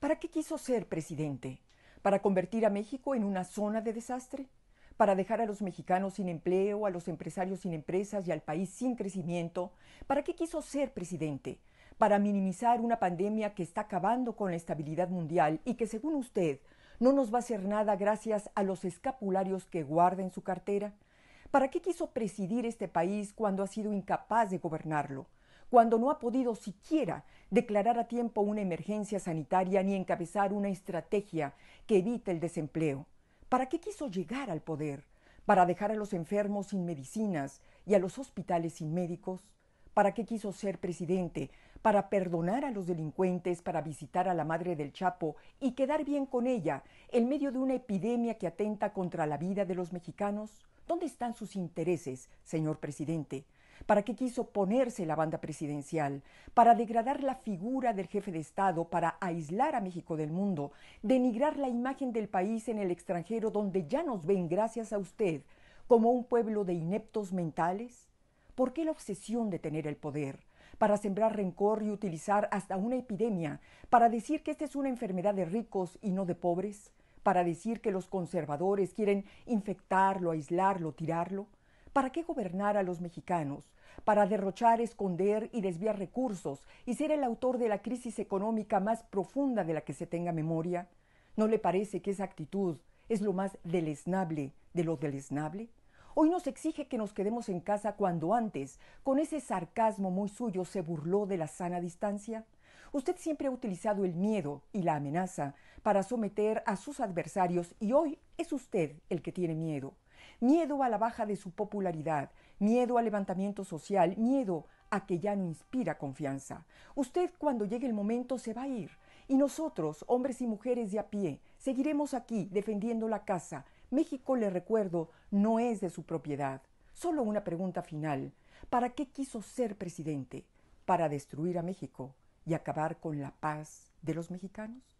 ¿Para qué quiso ser presidente? ¿Para convertir a México en una zona de desastre? ¿Para dejar a los mexicanos sin empleo, a los empresarios sin empresas y al país sin crecimiento? ¿Para qué quiso ser presidente? ¿Para minimizar una pandemia que está acabando con la estabilidad mundial y que, según usted, no nos va a hacer nada gracias a los escapularios que guarda en su cartera? ¿Para qué quiso presidir este país cuando ha sido incapaz de gobernarlo? cuando no ha podido siquiera declarar a tiempo una emergencia sanitaria ni encabezar una estrategia que evite el desempleo? ¿Para qué quiso llegar al poder? ¿Para dejar a los enfermos sin medicinas y a los hospitales sin médicos? ¿Para qué quiso ser presidente? ¿Para perdonar a los delincuentes, para visitar a la madre del Chapo y quedar bien con ella en medio de una epidemia que atenta contra la vida de los mexicanos? ¿Dónde están sus intereses, señor presidente? ¿Para qué quiso ponerse la banda presidencial? Para degradar la figura del jefe de Estado, para aislar a México del mundo, denigrar la imagen del país en el extranjero donde ya nos ven gracias a usted como un pueblo de ineptos mentales. ¿Por qué la obsesión de tener el poder? para sembrar rencor y utilizar hasta una epidemia, para decir que esta es una enfermedad de ricos y no de pobres, para decir que los conservadores quieren infectarlo, aislarlo, tirarlo. ¿Para qué gobernar a los mexicanos? Para derrochar, esconder y desviar recursos y ser el autor de la crisis económica más profunda de la que se tenga memoria. ¿No le parece que esa actitud es lo más deleznable de lo deleznable? Hoy nos exige que nos quedemos en casa cuando antes, con ese sarcasmo muy suyo, se burló de la sana distancia. Usted siempre ha utilizado el miedo y la amenaza para someter a sus adversarios y hoy es usted el que tiene miedo. Miedo a la baja de su popularidad, miedo al levantamiento social, miedo a que ya no inspira confianza. Usted cuando llegue el momento se va a ir y nosotros, hombres y mujeres de a pie, seguiremos aquí defendiendo la casa. México, le recuerdo, no es de su propiedad. Solo una pregunta final. ¿Para qué quiso ser presidente? ¿Para destruir a México y acabar con la paz de los mexicanos?